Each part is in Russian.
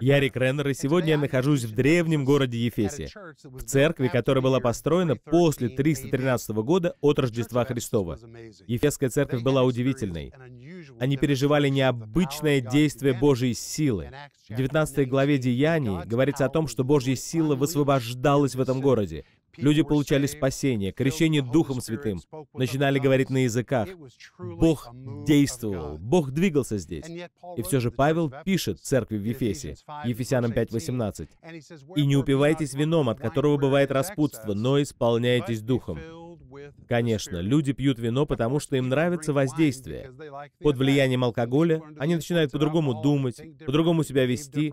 Я Рик Реннер, и сегодня я нахожусь в древнем городе Ефесе, в церкви, которая была построена после 313 года от Рождества Христова. Ефесская церковь была удивительной. Они переживали необычное действие Божьей силы. В 19 главе Деяний говорится о том, что Божья сила высвобождалась в этом городе. Люди получали спасение, крещение Духом Святым, начинали говорить на языках. Бог действовал, Бог двигался здесь. И все же Павел пишет церкви в Ефесе, Ефесянам 5.18, «И не упивайтесь вином, от которого бывает распутство, но исполняйтесь Духом». Конечно, люди пьют вино, потому что им нравится воздействие. Под влиянием алкоголя они начинают по-другому думать, по-другому себя вести,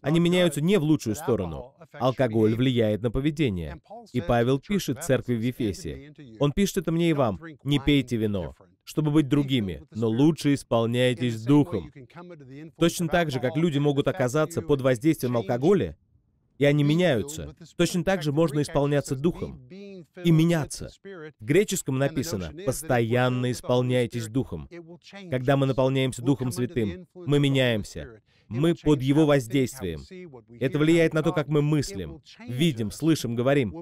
они меняются не в лучшую сторону. Алкоголь влияет на поведение. И Павел пишет церкви в Ефесе. Он пишет это мне и вам. Не пейте вино, чтобы быть другими, но лучше исполняйтесь духом. Точно так же, как люди могут оказаться под воздействием алкоголя, и они меняются. Точно так же можно исполняться духом и меняться. В греческом написано «постоянно исполняйтесь духом». Когда мы наполняемся Духом Святым, мы меняемся. Мы под его воздействием. Это влияет на то, как мы мыслим, видим, слышим, говорим.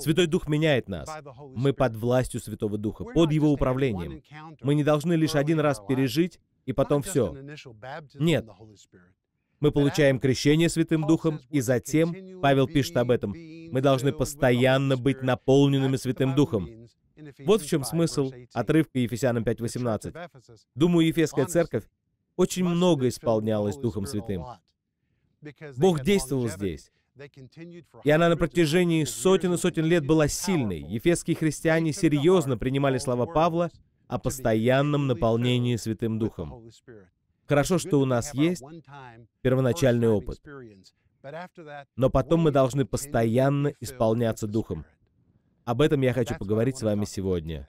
Святой Дух меняет нас. Мы под властью Святого Духа, под его управлением. Мы не должны лишь один раз пережить, и потом все. Нет. Мы получаем крещение Святым Духом, и затем, Павел пишет об этом, мы должны постоянно быть наполненными Святым Духом. Вот в чем смысл отрывка Ефесянам 5.18. Думаю, Ефесская церковь очень много исполнялось Духом Святым. Бог действовал здесь. И она на протяжении сотен и сотен лет была сильной. Ефесские христиане серьезно принимали слова Павла о постоянном наполнении Святым Духом. Хорошо, что у нас есть первоначальный опыт, но потом мы должны постоянно исполняться Духом. Об этом я хочу поговорить с вами сегодня.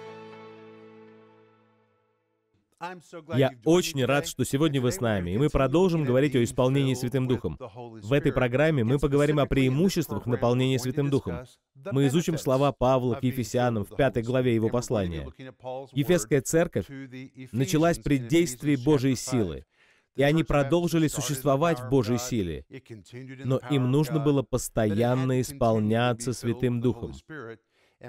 Я очень рад, что сегодня вы с нами, и мы продолжим говорить о исполнении Святым Духом. В этой программе мы поговорим о преимуществах наполнения Святым Духом. Мы изучим слова Павла к Ефесянам в пятой главе его послания. Ефесская церковь началась при действии Божьей силы, и они продолжили существовать в Божьей силе, но им нужно было постоянно исполняться Святым Духом.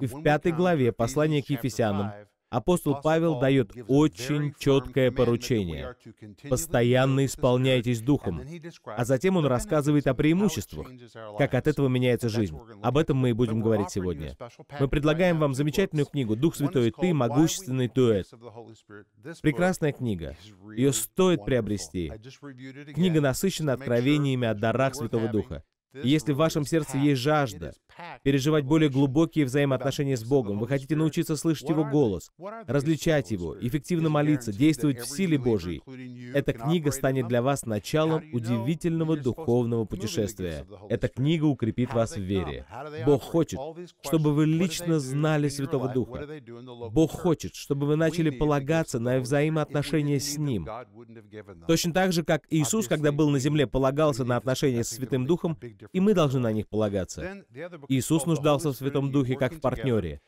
И в пятой главе послания к Ефесянам апостол Павел дает очень четкое поручение. Постоянно исполняйтесь Духом. А затем он рассказывает о преимуществах, как от этого меняется жизнь. Об этом мы и будем говорить сегодня. Мы предлагаем вам замечательную книгу «Дух Святой, ты – могущественный дуэт». Прекрасная книга. Ее стоит приобрести. Книга насыщена откровениями о дарах Святого Духа. если в вашем сердце есть жажда, переживать более глубокие взаимоотношения с Богом. Вы хотите научиться слышать Его голос, различать Его, эффективно молиться, действовать в силе Божьей. Эта книга станет для вас началом удивительного духовного путешествия. Эта книга укрепит вас в вере. Бог хочет, чтобы вы лично знали Святого Духа. Бог хочет, чтобы вы начали полагаться на взаимоотношения с Ним. Точно так же, как Иисус, когда был на земле, полагался на отношения с Святым Духом, и мы должны на них полагаться. Иисус нуждался в Святом Духе как в партнере.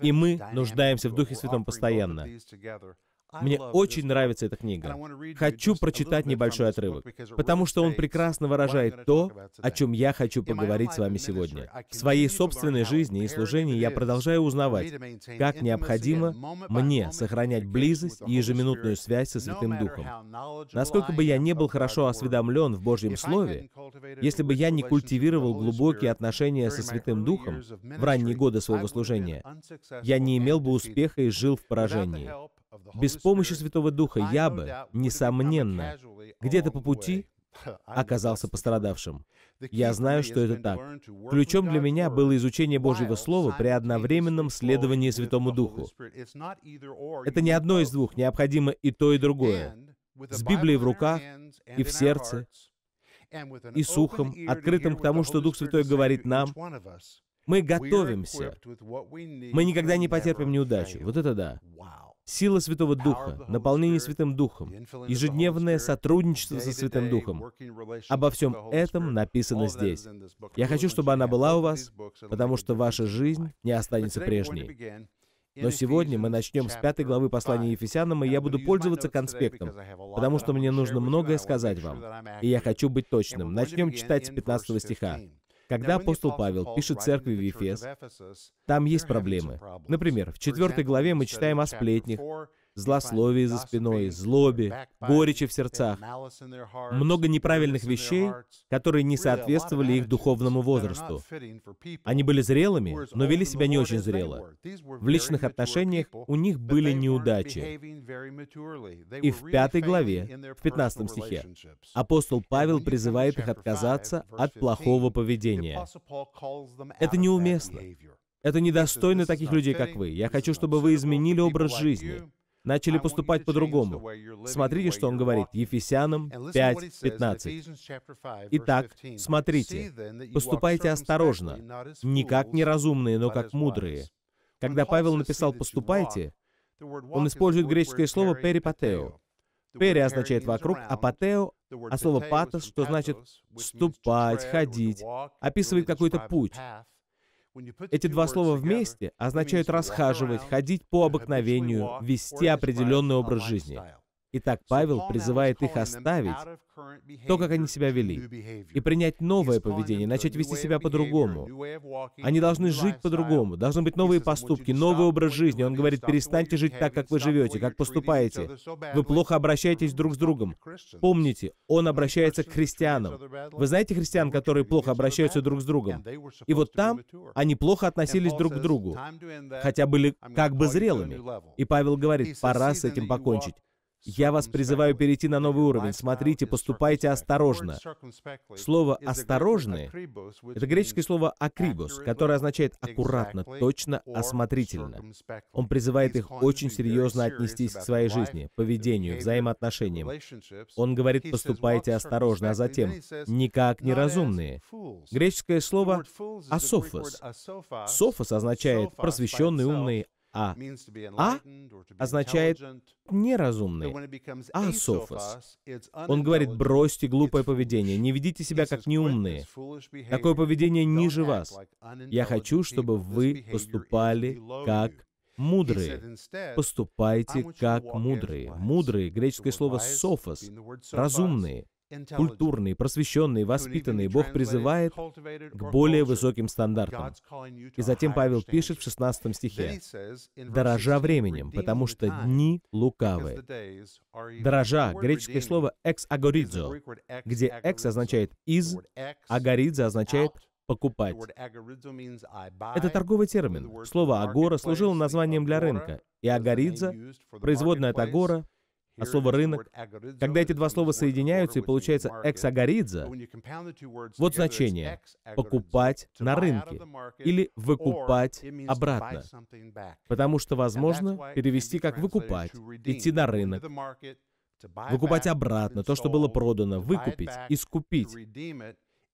И мы нуждаемся в Духе Святом постоянно. Мне очень нравится эта книга. Хочу прочитать небольшой отрывок, потому что он прекрасно выражает то, о чем я хочу поговорить с вами сегодня. В своей собственной жизни и служении я продолжаю узнавать, как необходимо мне сохранять близость и ежеминутную связь со Святым Духом. Насколько бы я не был хорошо осведомлен в Божьем Слове, если бы я не культивировал глубокие отношения со Святым Духом в ранние годы своего служения, я не имел бы успеха и жил в поражении. Без помощи Святого Духа я бы, несомненно, где-то по пути оказался пострадавшим. Я знаю, что это так. Ключом для меня было изучение Божьего Слова при одновременном следовании Святому Духу. Это не одно из двух, необходимо и то, и другое. С Библией в руках и в сердце, и с ухом, открытым к тому, что Дух Святой говорит нам, мы готовимся. Мы никогда не потерпим неудачу. Вот это да. Сила Святого Духа, наполнение Святым Духом, ежедневное сотрудничество со Святым Духом. Обо всем этом написано здесь. Я хочу, чтобы она была у вас, потому что ваша жизнь не останется прежней. Но сегодня мы начнем с пятой главы послания Ефесянам, и я буду пользоваться конспектом, потому что мне нужно многое сказать вам, и я хочу быть точным. Начнем читать с 15 стиха. Когда апостол Павел пишет церкви в Ефес, там есть проблемы. Например, в 4 главе мы читаем о сплетнях, Злословие за спиной, злобе, горечи в сердцах, много неправильных вещей, которые не соответствовали их духовному возрасту. Они были зрелыми, но вели себя не очень зрело. В личных отношениях у них были неудачи. И в пятой главе, в 15 стихе, апостол Павел призывает их отказаться от плохого поведения. Это неуместно. Это недостойно таких людей, как вы. Я хочу, чтобы вы изменили образ жизни начали поступать по-другому. Смотрите, что он говорит. Ефесянам 5.15. Итак, смотрите, поступайте осторожно, не как неразумные, но как мудрые. Когда Павел написал «поступайте», он использует греческое слово «перипатео». «Пери» означает «вокруг», а «патео» а слово «патос», что значит «ступать», «ходить», описывает какой-то путь. Эти два слова вместе означают расхаживать, ходить по обыкновению, вести определенный образ жизни. Итак, Павел призывает их оставить то, как они себя вели, и принять новое поведение, начать вести себя по-другому. Они должны жить по-другому, должны быть новые поступки, новый образ жизни. Он говорит, перестаньте жить так, как вы живете, как поступаете. Вы плохо обращаетесь друг с другом. Помните, он обращается к христианам. Вы знаете христиан, которые плохо обращаются друг с другом? И вот там они плохо относились друг к другу, хотя были как бы зрелыми. И Павел говорит, пора с этим покончить. Я вас призываю перейти на новый уровень. Смотрите, поступайте осторожно. Слово «осторожны» — это греческое слово «акрибус», которое означает «аккуратно», «точно», «осмотрительно». Он призывает их очень серьезно отнестись к своей жизни, поведению, взаимоотношениям. Он говорит «поступайте осторожно», а затем «никак неразумные». Греческое слово «асофос». «Софос» означает «просвещенный, умный», а. А означает неразумный. А софос. Он говорит, бросьте глупое поведение, не ведите себя как неумные. Такое поведение ниже вас. Я хочу, чтобы вы поступали как мудрые. Поступайте как мудрые. Мудрые, греческое слово «софос», разумные культурный, просвещенный, воспитанный, Бог призывает к более высоким стандартам. И затем Павел пишет в 16 стихе, «Дорожа временем, потому что дни лукавы». Дорожа — греческое слово ex agorizo, где ex означает «из», а «агоридзо» означает «покупать». Это торговый термин. Слово «агора» служило названием для рынка, и «агоридзо» — производная от «агора», от а слова «рынок». Когда эти два слова соединяются, и получается «эксагоридза», вот значение «покупать на рынке» или «выкупать обратно», потому что, возможно, перевести как «выкупать», «идти на рынок», «выкупать обратно», то, что было продано, «выкупить», «искупить»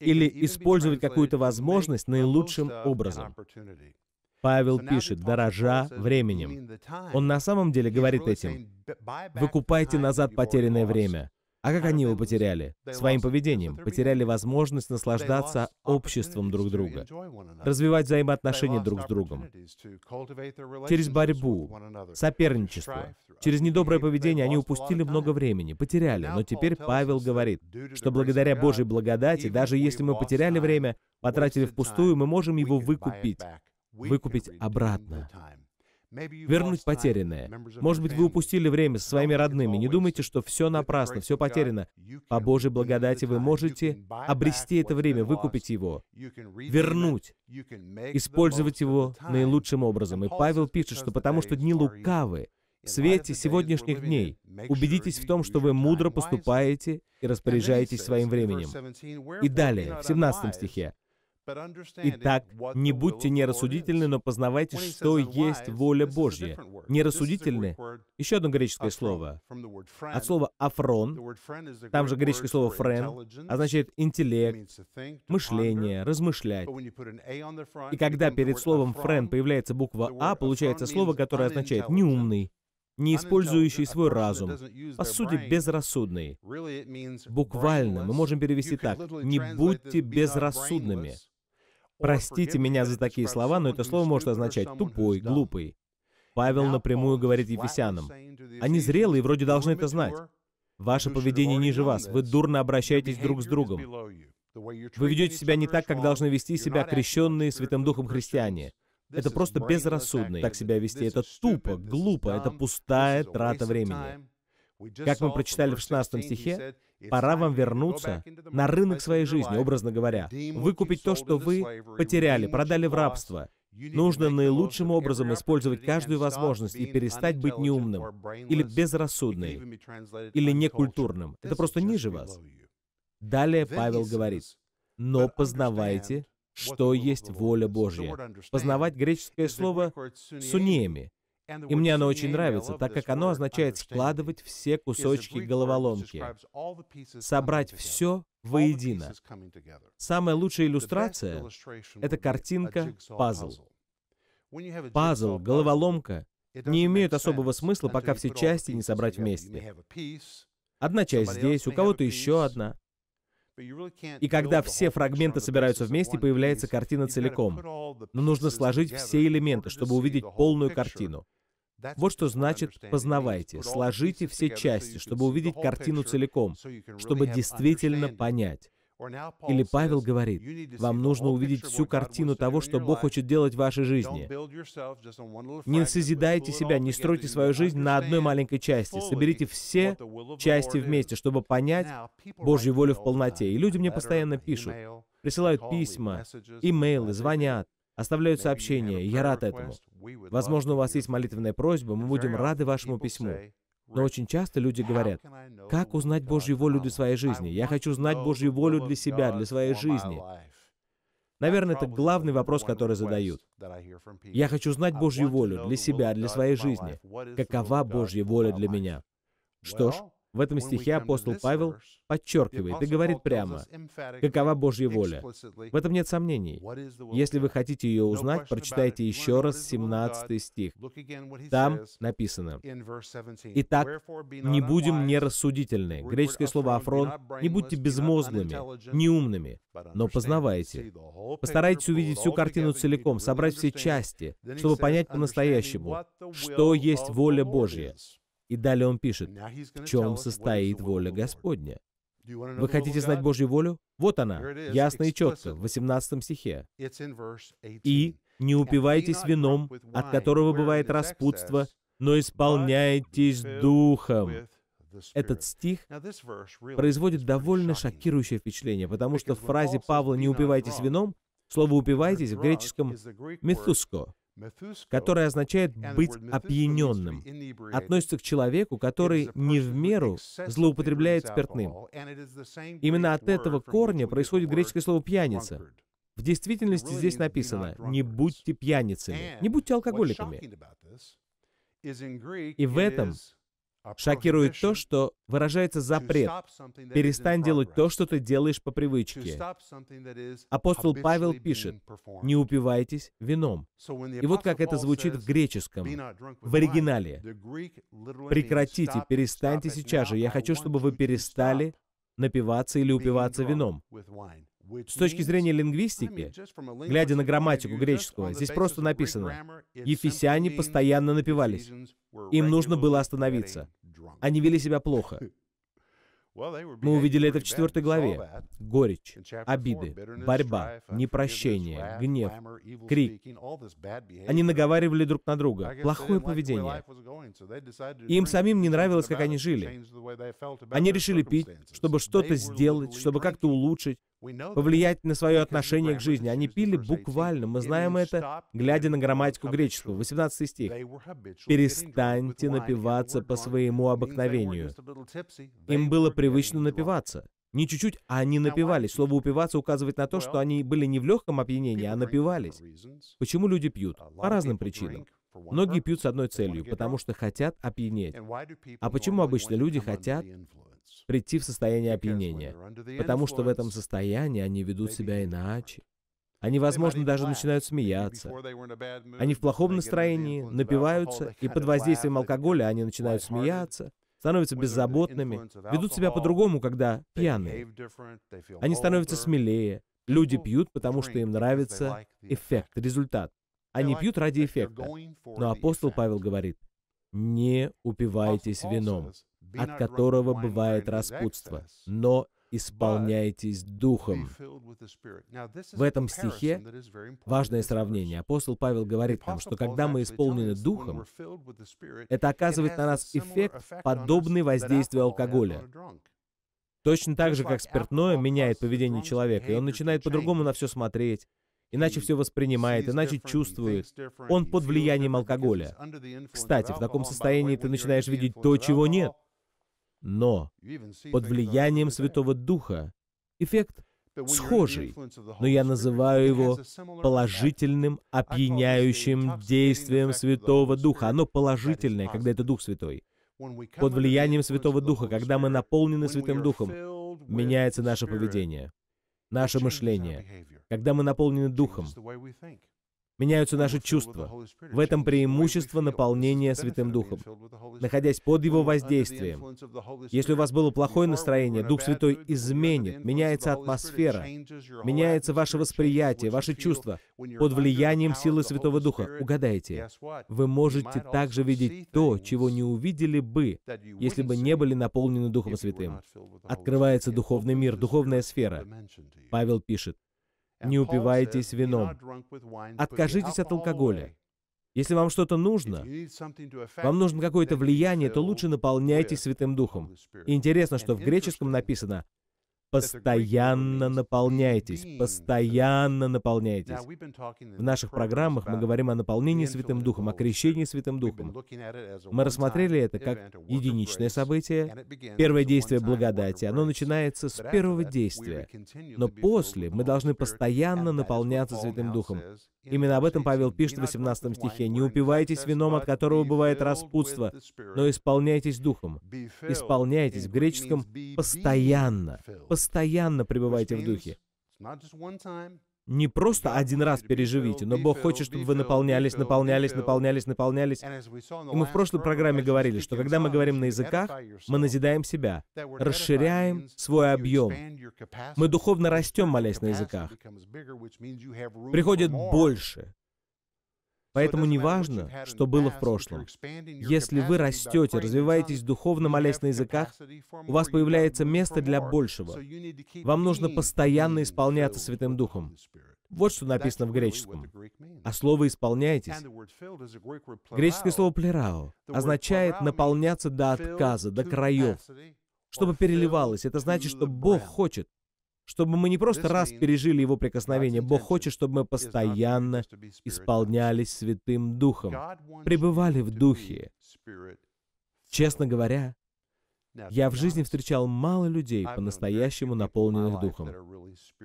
или использовать какую-то возможность наилучшим образом. Павел пишет, дорожа временем. Он на самом деле говорит этим, выкупайте назад потерянное время. А как они его потеряли? Своим поведением. Потеряли возможность наслаждаться обществом друг друга, развивать взаимоотношения друг с другом. Через борьбу, соперничество, через недоброе поведение они упустили много времени, потеряли. Но теперь Павел говорит, что благодаря Божьей благодати, даже если мы потеряли время, потратили впустую, мы можем его выкупить выкупить обратно, вернуть потерянное. Может быть, вы упустили время со своими родными. Не думайте, что все напрасно, все потеряно. По Божьей благодати вы можете обрести это время, выкупить его, вернуть, использовать его наилучшим образом. И Павел пишет, что потому что дни лукавы, в свете сегодняшних дней убедитесь в том, что вы мудро поступаете и распоряжаетесь своим временем. И далее, в 17 стихе, Итак, не будьте нерассудительны, но познавайте, что есть воля Божья. Нерассудительны — еще одно греческое слово. От слова «афрон», там же греческое слово «френ», означает интеллект, мышление, размышлять. И когда перед словом «френ» появляется буква «а», получается слово, которое означает «неумный», не использующий свой разум, по а сути, безрассудный. Буквально мы можем перевести так «не будьте безрассудными». Простите меня за такие слова, но это слово может означать «тупой», «глупый». Павел напрямую говорит ефесянам. Они зрелые и вроде должны это знать. Ваше поведение ниже вас. Вы дурно обращаетесь друг с другом. Вы ведете себя не так, как должны вести себя крещенные Святым Духом христиане. Это просто безрассудно так себя вести. Это тупо, глупо, это пустая трата времени. Как мы прочитали в 16 стихе, пора вам вернуться на рынок своей жизни, образно говоря, выкупить то, что вы потеряли, продали в рабство. Нужно наилучшим образом использовать каждую возможность и перестать быть неумным, или безрассудным, или некультурным. Это просто ниже вас. Далее Павел говорит, «Но познавайте, что есть воля Божья». Познавать греческое слово «сунеями», и мне оно очень нравится, так как оно означает складывать все кусочки головоломки, собрать все воедино. Самая лучшая иллюстрация — это картинка пазл. Пазл, головоломка не имеют особого смысла, пока все части не собрать вместе. Одна часть здесь, у кого-то еще одна. И когда все фрагменты собираются вместе, появляется картина целиком. Но нужно сложить все элементы, чтобы увидеть полную картину. Вот что значит «познавайте», сложите все части, чтобы увидеть картину целиком, чтобы действительно понять. Или Павел говорит, вам нужно увидеть всю картину того, что Бог хочет делать в вашей жизни. Не созидайте себя, не стройте свою жизнь на одной маленькой части. Соберите все части вместе, чтобы понять Божью волю в полноте. И люди мне постоянно пишут, присылают письма, имейлы, звонят, оставляют сообщения. Я рад этому. Возможно, у вас есть молитвенная просьба, мы будем рады вашему письму. Но очень часто люди говорят, как узнать Божью волю для своей жизни? Я хочу знать Божью волю для себя, для своей жизни. Наверное, это главный вопрос, который задают. Я хочу знать Божью волю для себя, для своей жизни. Какова Божья воля для меня? Что ж, в этом стихе апостол Павел подчеркивает и говорит прямо, какова Божья воля. В этом нет сомнений. Если вы хотите ее узнать, прочитайте еще раз 17 стих. Там написано, «Итак, не будем нерассудительны». Греческое слово «афрон» — «не будьте безмозглыми, неумными, но познавайте». Постарайтесь увидеть всю картину целиком, собрать все части, чтобы понять по-настоящему, что есть воля Божья. И далее он пишет, в чем состоит воля Господня. Вы хотите знать Божью волю? Вот она, ясно и четко, в 18 стихе. «И не упивайтесь вином, от которого бывает распутство, но исполняйтесь Духом». Этот стих производит довольно шокирующее впечатление, потому что в фразе Павла «не упивайтесь вином» слово «упивайтесь» в греческом «мethusco», которое означает «быть опьяненным», относится к человеку, который не в меру злоупотребляет спиртным. Именно от этого корня происходит греческое слово «пьяница». В действительности здесь написано «не будьте пьяницами», «не будьте алкоголиками». И в этом Шокирует то, что выражается запрет. Перестань делать то, что ты делаешь по привычке. Апостол Павел пишет, не упивайтесь вином. И вот как это звучит в греческом, в оригинале. Прекратите, перестаньте сейчас же. Я хочу, чтобы вы перестали напиваться или упиваться вином. С точки зрения лингвистики, глядя на грамматику греческого, здесь просто написано «Ефесяне постоянно напивались». Им нужно было остановиться. Они вели себя плохо. Мы увидели это в четвертой главе. Горечь, обиды, борьба, непрощение, гнев, крик. Они наговаривали друг на друга. Плохое поведение. Им самим не нравилось, как они жили. Они решили пить, чтобы что-то сделать, чтобы как-то улучшить, повлиять на свое отношение к жизни. Они пили буквально, мы знаем это, глядя на грамматику греческую, 18 стих. «Перестаньте напиваться по своему обыкновению». Им было привычно напиваться. Не чуть-чуть, а они напивались. Слово «упиваться» указывает на то, что они были не в легком опьянении, а напивались. Почему люди пьют? По разным причинам. Многие пьют с одной целью, потому что хотят опьянеть. А почему обычно люди хотят прийти в состояние опьянения, потому что в этом состоянии они ведут себя иначе. Они, возможно, даже начинают смеяться. Они в плохом настроении, напиваются, и под воздействием алкоголя они начинают смеяться, становятся беззаботными, ведут себя по-другому, когда пьяные. Они становятся смелее. Люди пьют, потому что им нравится эффект, результат. Они пьют ради эффекта. Но апостол Павел говорит, не упивайтесь вином, от которого бывает распутство, но исполняйтесь Духом. В этом стихе важное сравнение. Апостол Павел говорит нам, что когда мы исполнены Духом, это оказывает на нас эффект, подобный воздействию алкоголя. Точно так же, как спиртное меняет поведение человека, и он начинает по-другому на все смотреть, иначе все воспринимает, иначе чувствует. Он под влиянием алкоголя. Кстати, в таком состоянии ты начинаешь видеть то, чего нет но под влиянием Святого Духа эффект схожий, но я называю его положительным, опьяняющим действием Святого Духа. Оно положительное, когда это Дух Святой. Под влиянием Святого Духа, когда мы наполнены Святым Духом, меняется наше поведение, наше мышление. Когда мы наполнены Духом, меняются наши чувства. В этом преимущество наполнения Святым Духом, находясь под Его воздействием. Если у вас было плохое настроение, Дух Святой изменит, меняется атмосфера, меняется ваше восприятие, ваши чувства. Под влиянием силы Святого Духа, угадайте, вы можете также видеть то, чего не увидели бы, если бы не были наполнены Духом Святым. Открывается духовный мир, духовная сфера. Павел пишет, не упивайтесь вином. Откажитесь от алкоголя. Если вам что-то нужно, вам нужно какое-то влияние, то лучше наполняйтесь Святым Духом. И интересно, что в греческом написано Постоянно наполняйтесь, постоянно наполняйтесь. В наших программах мы говорим о наполнении Святым Духом, о крещении Святым Духом. Мы рассмотрели это как единичное событие, первое действие благодати. Оно начинается с первого действия. Но после мы должны постоянно наполняться Святым Духом. Именно об этом Павел пишет в 18 стихе. «Не упивайтесь вином, от которого бывает распутство, но исполняйтесь Духом». Исполняйтесь в греческом «постоянно». постоянно постоянно пребывайте в Духе. Не просто один раз переживите, но Бог хочет, чтобы вы наполнялись, наполнялись, наполнялись, наполнялись. И мы в прошлой программе говорили, что когда мы говорим на языках, мы назидаем себя, расширяем свой объем. Мы духовно растем, молясь на языках. Приходит больше, Поэтому не важно, что было в прошлом. Если вы растете, развиваетесь духовно, молясь на языках, у вас появляется место для большего. Вам нужно постоянно исполняться Святым Духом. Вот что написано в греческом. А слово «исполняйтесь» греческое слово «плерао» означает «наполняться до отказа, до краев», чтобы переливалось. Это значит, что Бог хочет, чтобы мы не просто раз пережили Его прикосновение. Бог хочет, чтобы мы постоянно исполнялись Святым Духом, пребывали в Духе. Честно говоря, я в жизни встречал мало людей, по-настоящему наполненных Духом.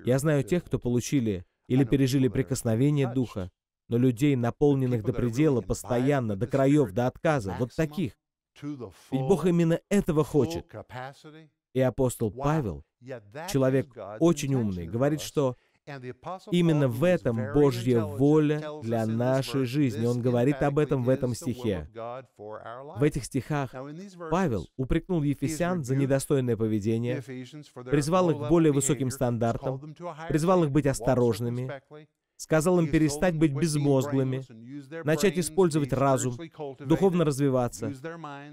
Я знаю тех, кто получили или пережили прикосновение Духа, но людей, наполненных до предела, постоянно, до краев, до отказа, вот таких. Ведь Бог именно этого хочет. И апостол Павел, человек очень умный, говорит, что Именно в этом Божья воля для нашей жизни. Он говорит об этом в этом стихе. В этих стихах Павел упрекнул ефесян за недостойное поведение, призвал их к более высоким стандартам, призвал их быть осторожными, сказал им перестать быть безмозглыми, начать использовать разум, духовно развиваться,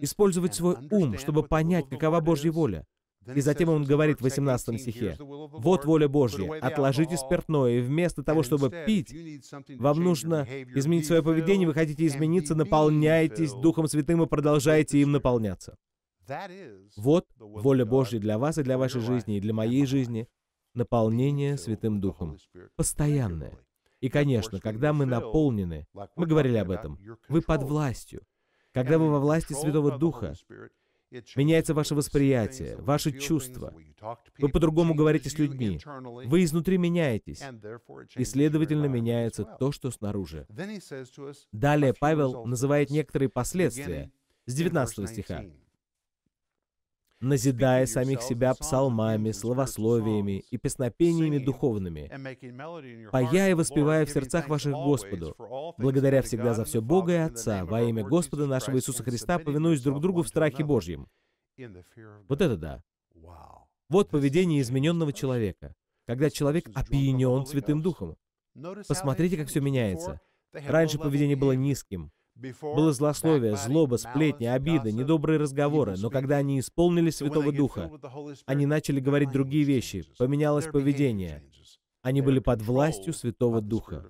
использовать свой ум, чтобы понять, какова Божья воля, и затем он говорит в 18 стихе, «Вот воля Божья, отложите спиртное, и вместо того, чтобы пить, вам нужно изменить свое поведение, вы хотите измениться, наполняйтесь Духом Святым и продолжайте им наполняться». Вот воля Божья для вас и для вашей жизни, и для моей жизни — наполнение Святым Духом, постоянное. И, конечно, когда мы наполнены, мы говорили об этом, вы под властью. Когда вы во власти Святого Духа, Меняется ваше восприятие, ваше чувство. Вы по-другому говорите с людьми. Вы изнутри меняетесь. И, следовательно, меняется то, что снаружи. Далее Павел называет некоторые последствия с 19 стиха назидая самих себя псалмами, словословиями и песнопениями духовными, пая и воспевая в сердцах ваших Господу, благодаря всегда за все Бога и Отца, во имя Господа нашего Иисуса Христа, повинуясь друг другу в страхе Божьем. Вот это да. Вот поведение измененного человека, когда человек опьянен Святым Духом. Посмотрите, как все меняется. Раньше поведение было низким, было злословие, злоба, сплетни, обиды, недобрые разговоры, но когда они исполнились Святого Духа, они начали говорить другие вещи, поменялось поведение. Они были под властью Святого Духа.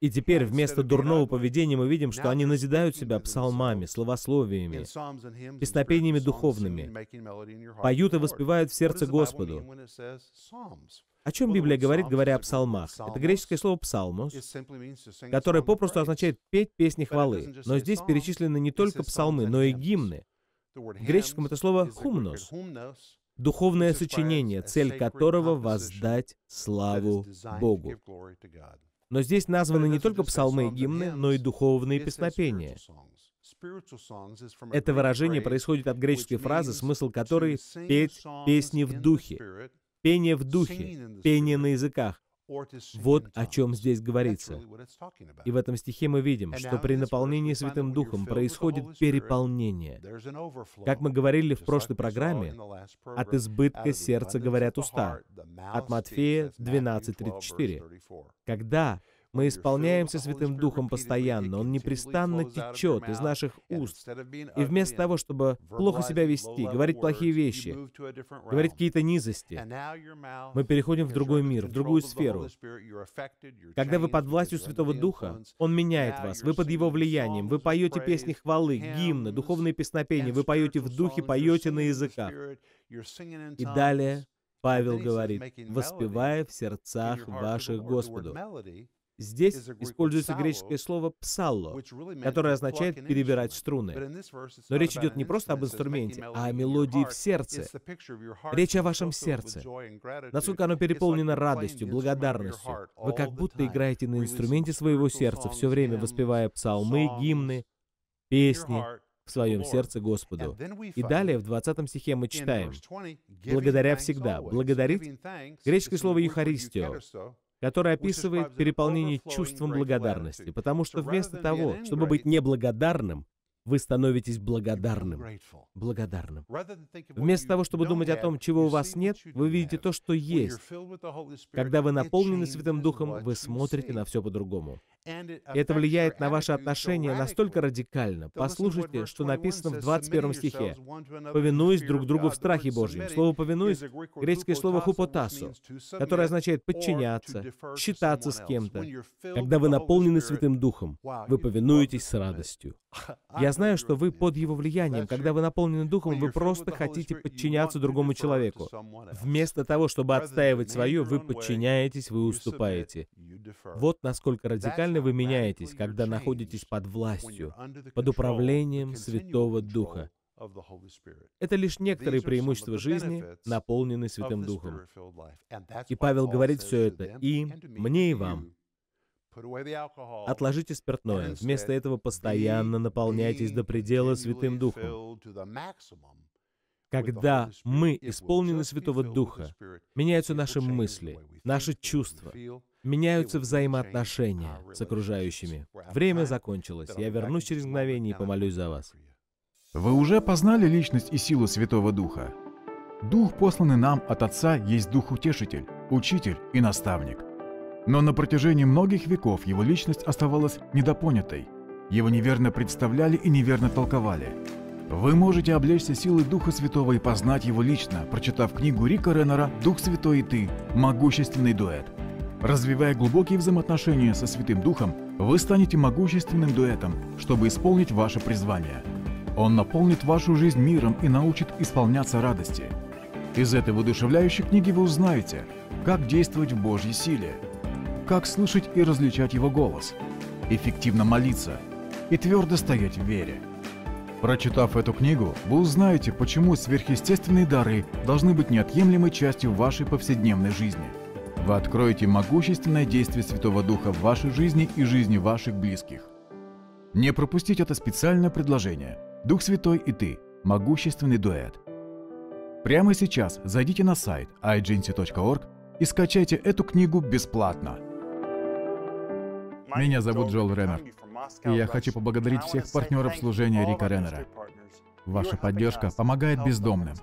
И теперь вместо дурного поведения мы видим, что они назидают себя псалмами, словословиями, песнопениями духовными, поют и воспевают в сердце Господу. О чем Библия говорит, говоря о псалмах? Это греческое слово «псалмос», которое попросту означает «петь песни хвалы». Но здесь перечислены не только псалмы, но и гимны. В греческом это слово «хумнос», духовное сочинение, цель которого — воздать славу Богу. Но здесь названы не только псалмы и гимны, но и духовные песнопения. Это выражение происходит от греческой фразы, смысл которой — «петь песни в духе», пение в духе, пение на языках. Вот о чем здесь говорится. И в этом стихе мы видим, что при наполнении Святым Духом происходит переполнение. Как мы говорили в прошлой программе, от избытка сердца говорят уста. От Матфея 12.34. Когда мы исполняемся Святым Духом постоянно. Он непрестанно течет из наших уст. И вместо того, чтобы плохо себя вести, говорить плохие вещи, говорить какие-то низости, мы переходим в другой мир, в другую сферу. Когда вы под властью Святого Духа, Он меняет вас, вы под Его влиянием, вы поете песни хвалы, гимны, духовные песнопения, вы поете в духе, поете на языках. И далее Павел говорит, «воспевая в сердцах ваших Господу». Здесь используется греческое слово «псалло», которое означает «перебирать струны». Но речь идет не просто об инструменте, а о мелодии в сердце. Речь о вашем сердце. Насколько оно переполнено радостью, благодарностью. Вы как будто играете на инструменте своего сердца, все время воспевая псалмы, гимны, песни, в своем сердце Господу. И далее в 20 стихе мы читаем, «Благодаря всегда, благодарить» греческое слово «Евхаристио», который описывает переполнение чувством благодарности, потому что вместо того, чтобы быть неблагодарным, вы становитесь благодарным. Благодарным. Вместо того, чтобы думать о том, чего у вас нет, вы видите то, что есть. Когда вы наполнены Святым Духом, вы смотрите на все по-другому. Это влияет на ваши отношения настолько радикально. Послушайте, что написано в 21 стихе. «Повинуясь друг другу в страхе Божьем». Слово «повинуясь» — греческое слово «хупотасу», которое означает «подчиняться», «считаться с кем-то». Когда вы наполнены Святым Духом, вы повинуетесь с радостью. Я знаю, что вы под его влиянием. Когда вы наполнены духом, вы просто хотите подчиняться другому человеку. Вместо того, чтобы отстаивать свое, вы подчиняетесь, вы уступаете. Вот насколько радикально вы меняетесь, когда находитесь под властью, под управлением Святого Духа. Это лишь некоторые преимущества жизни, наполненной Святым Духом. И Павел говорит все это и мне, и вам. Отложите спиртное. Вместо этого постоянно наполняйтесь до предела Святым Духом. Когда мы исполнены Святого Духа, меняются наши мысли, наши чувства, меняются взаимоотношения с окружающими. Время закончилось. Я вернусь через мгновение и помолюсь за вас. Вы уже познали личность и силу Святого Духа? Дух, посланный нам от Отца, есть Дух Утешитель, Учитель и Наставник. Но на протяжении многих веков его личность оставалась недопонятой. Его неверно представляли и неверно толковали. Вы можете облечься силой Духа Святого и познать его лично, прочитав книгу Рика Реннера «Дух Святой и ты. Могущественный дуэт». Развивая глубокие взаимоотношения со Святым Духом, вы станете могущественным дуэтом, чтобы исполнить ваше призвание. Он наполнит вашу жизнь миром и научит исполняться радости. Из этой воодушевляющей книги вы узнаете, как действовать в Божьей силе – как слышать и различать его голос, эффективно молиться и твердо стоять в вере. Прочитав эту книгу, вы узнаете, почему сверхъестественные дары должны быть неотъемлемой частью вашей повседневной жизни. Вы откроете могущественное действие Святого Духа в вашей жизни и жизни ваших близких. Не пропустить это специальное предложение «Дух Святой и ты. Могущественный дуэт». Прямо сейчас зайдите на сайт agency.org и скачайте эту книгу бесплатно – меня зовут Джоэл Реннер, и я хочу поблагодарить всех партнеров служения Рика Реннера. Ваша поддержка помогает бездомным.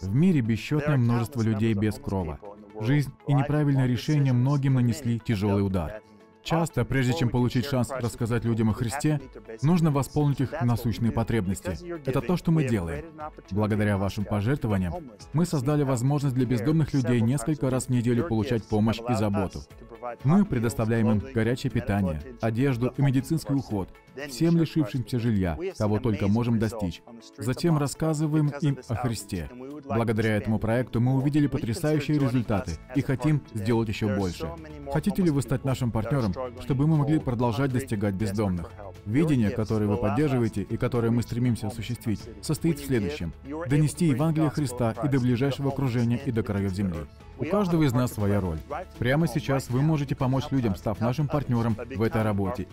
В мире бесчетное множество людей без крова. Жизнь и неправильное решение многим нанесли тяжелый удар. Часто, прежде чем получить шанс рассказать людям о Христе, нужно восполнить их насущные потребности. Это то, что мы делаем. Благодаря вашим пожертвованиям мы создали возможность для бездомных людей несколько раз в неделю получать помощь и заботу. Мы предоставляем им горячее питание, одежду и медицинский уход, всем лишившимся жилья, кого только можем достичь. Затем рассказываем им о Христе. Благодаря этому проекту мы увидели потрясающие результаты и хотим сделать еще больше. Хотите ли вы стать нашим партнером, чтобы мы могли продолжать достигать бездомных? Видение, которое вы поддерживаете и которое мы стремимся осуществить, состоит в следующем. Донести Евангелие Христа и до ближайшего окружения и до краев земли. У каждого из нас своя роль. Прямо сейчас вы можете помочь людям, став нашим партнером в этой работе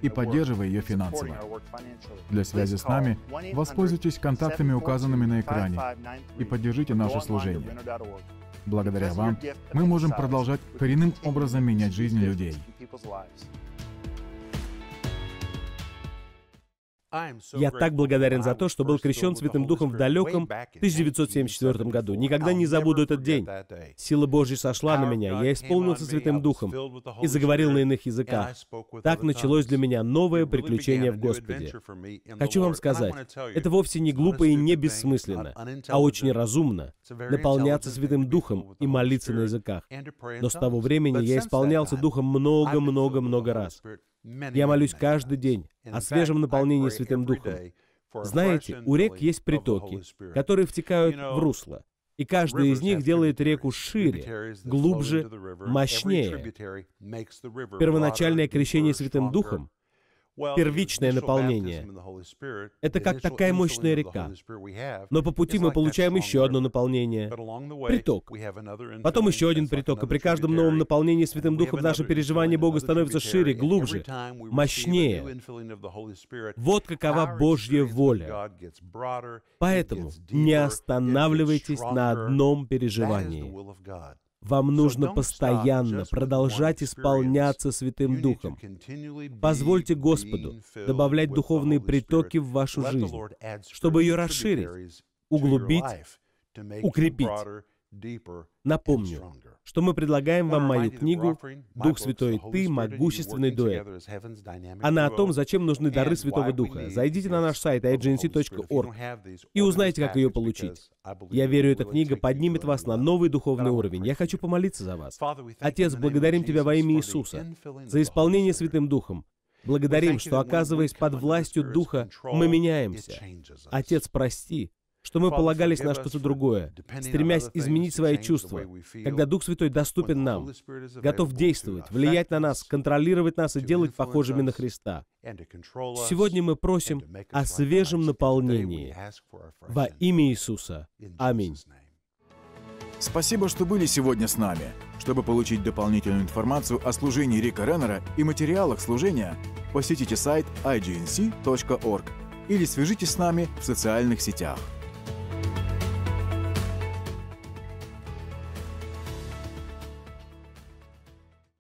и поддерживая ее финансово. Для связи с нами воспользуйтесь контактами, указанными на экране, и поддержите наше служение. Благодаря вам мы можем продолжать коренным образом менять жизнь людей. Я так благодарен за то, что был крещен Святым Духом в далеком 1974 году. Никогда не забуду этот день. Сила Божья сошла на меня, я исполнился Святым Духом и заговорил на иных языках. Так началось для меня новое приключение в Господе. Хочу вам сказать, это вовсе не глупо и не бессмысленно, а очень разумно наполняться Святым Духом и молиться на языках. Но с того времени я исполнялся Духом много-много-много раз. Я молюсь каждый день о свежем наполнении Святым Духом. Знаете, у рек есть притоки, которые втекают в русло, и каждый из них делает реку шире, глубже, мощнее. Первоначальное крещение Святым Духом — первичное наполнение. Это как такая мощная река. Но по пути мы получаем еще одно наполнение. Приток. Потом еще один приток. И при каждом новом наполнении Святым Духом наше переживание Бога становится шире, глубже, мощнее. Вот какова Божья воля. Поэтому не останавливайтесь на одном переживании. Вам нужно постоянно продолжать исполняться Святым Духом. Позвольте Господу добавлять духовные притоки в вашу жизнь, чтобы ее расширить, углубить, укрепить. Напомню, что мы предлагаем вам мою книгу «Дух Святой Ты. Могущественный дуэт». Она о том, зачем нужны дары Святого Духа. Зайдите на наш сайт agency.org и узнайте, как ее получить. Я верю, эта книга поднимет вас на новый духовный уровень. Я хочу помолиться за вас. Отец, благодарим Тебя во имя Иисуса за исполнение Святым Духом, Благодарим, что, оказываясь под властью Духа, мы меняемся. Отец, прости, что мы полагались на что-то другое, стремясь изменить свои чувства, когда Дух Святой доступен нам, готов действовать, влиять на нас, контролировать нас и делать похожими на Христа. Сегодня мы просим о свежем наполнении. Во имя Иисуса. Аминь. Спасибо, что были сегодня с нами. Чтобы получить дополнительную информацию о служении Рика Реннера и материалах служения, посетите сайт ignc.org или свяжитесь с нами в социальных сетях.